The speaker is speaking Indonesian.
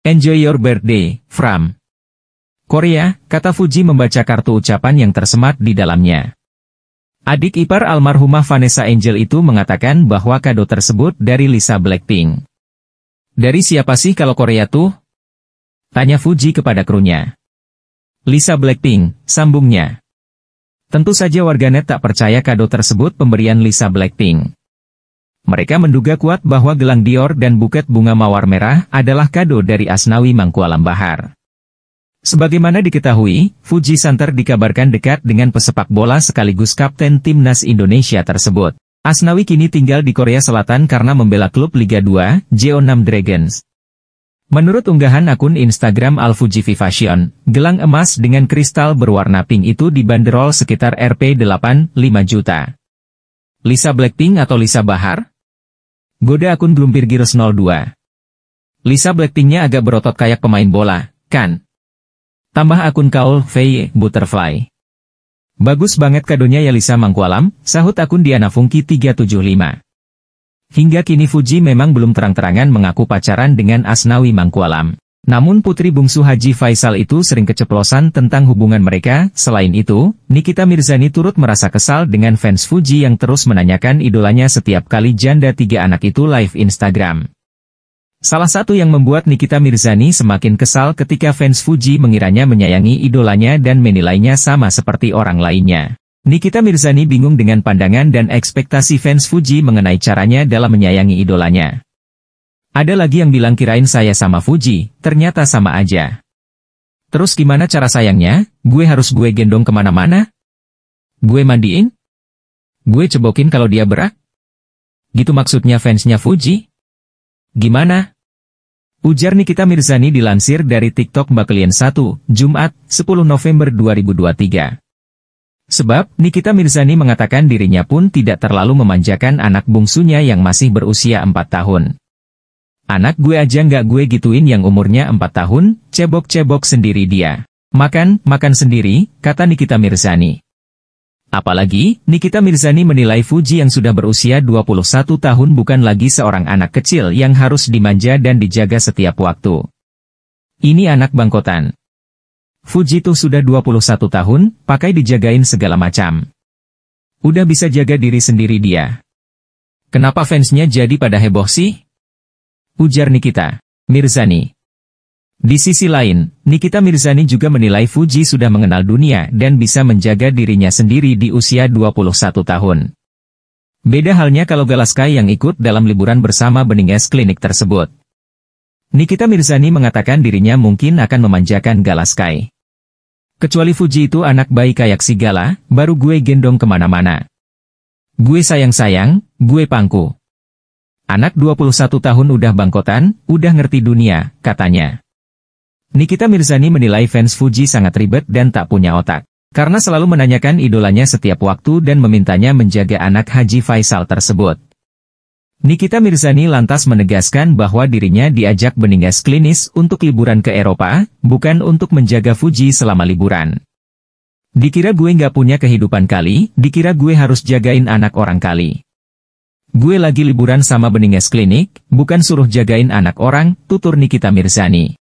Enjoy your birthday, Fram. Korea, kata Fuji membaca kartu ucapan yang tersemat di dalamnya. Adik ipar almarhumah Vanessa Angel itu mengatakan bahwa kado tersebut dari Lisa Blackpink. Dari siapa sih kalau Korea tuh? Tanya Fuji kepada krunya. Lisa Blackpink, sambungnya. Tentu saja warganet tak percaya kado tersebut pemberian Lisa Blackpink. Mereka menduga kuat bahwa gelang Dior dan buket bunga mawar merah adalah kado dari Asnawi Mangkualam Bahar. Sebagaimana diketahui, Fuji Santer dikabarkan dekat dengan pesepak bola sekaligus kapten timnas Indonesia tersebut. Asnawi kini tinggal di Korea Selatan karena membela klub Liga 2, Jeonnam Dragons. Menurut unggahan akun Instagram Al Fuji Fashion, gelang emas dengan kristal berwarna pink itu dibanderol sekitar Rp8,5 juta. Lisa Blackpink atau Lisa Bahar, Goda akun belum Girls 02. Lisa Blackpinknya agak berotot kayak pemain bola, kan? Tambah akun Kaul Fei Butterfly. Bagus banget kadonya ya Lisa Mangkualam, sahut akun Diana Fungki 375. Hingga kini Fuji memang belum terang-terangan mengaku pacaran dengan Asnawi Mangkualam. Namun putri bungsu Haji Faisal itu sering keceplosan tentang hubungan mereka, selain itu, Nikita Mirzani turut merasa kesal dengan fans Fuji yang terus menanyakan idolanya setiap kali janda tiga anak itu live Instagram. Salah satu yang membuat Nikita Mirzani semakin kesal ketika fans Fuji mengiranya menyayangi idolanya dan menilainya sama seperti orang lainnya. Nikita Mirzani bingung dengan pandangan dan ekspektasi fans Fuji mengenai caranya dalam menyayangi idolanya. Ada lagi yang bilang kirain saya sama Fuji, ternyata sama aja. Terus gimana cara sayangnya, gue harus gue gendong kemana-mana? Gue mandiin? Gue cebokin kalau dia berak? Gitu maksudnya fansnya Fuji? Gimana? Ujar Nikita Mirzani dilansir dari TikTok Mbak Kalian 1, Jumat, 10 November 2023. Sebab, Nikita Mirzani mengatakan dirinya pun tidak terlalu memanjakan anak bungsunya yang masih berusia 4 tahun. Anak gue aja nggak gue gituin yang umurnya 4 tahun, cebok-cebok sendiri dia. Makan, makan sendiri, kata Nikita Mirzani. Apalagi, Nikita Mirzani menilai Fuji yang sudah berusia 21 tahun bukan lagi seorang anak kecil yang harus dimanja dan dijaga setiap waktu. Ini anak bangkotan. Fuji tuh sudah 21 tahun, pakai dijagain segala macam. Udah bisa jaga diri sendiri dia. Kenapa fansnya jadi pada heboh sih? ujar Nikita. Mirzani. Di sisi lain, Nikita Mirzani juga menilai Fuji sudah mengenal dunia dan bisa menjaga dirinya sendiri di usia 21 tahun. Beda halnya kalau Galaska yang ikut dalam liburan bersama Bening Es klinik tersebut. Nikita Mirzani mengatakan dirinya mungkin akan memanjakan Galaskai. Kecuali Fuji itu anak bayi kayak si Gala, baru gue gendong kemana-mana. Gue sayang-sayang, gue pangku. Anak 21 tahun udah bangkotan, udah ngerti dunia, katanya. Nikita Mirzani menilai fans Fuji sangat ribet dan tak punya otak. Karena selalu menanyakan idolanya setiap waktu dan memintanya menjaga anak Haji Faisal tersebut. Nikita Mirzani lantas menegaskan bahwa dirinya diajak Beningas klinis untuk liburan ke Eropa, bukan untuk menjaga Fuji selama liburan. Dikira gue nggak punya kehidupan kali, dikira gue harus jagain anak orang kali. Gue lagi liburan sama Beninges Klinik, bukan suruh jagain anak orang, tutur Nikita Mirzani.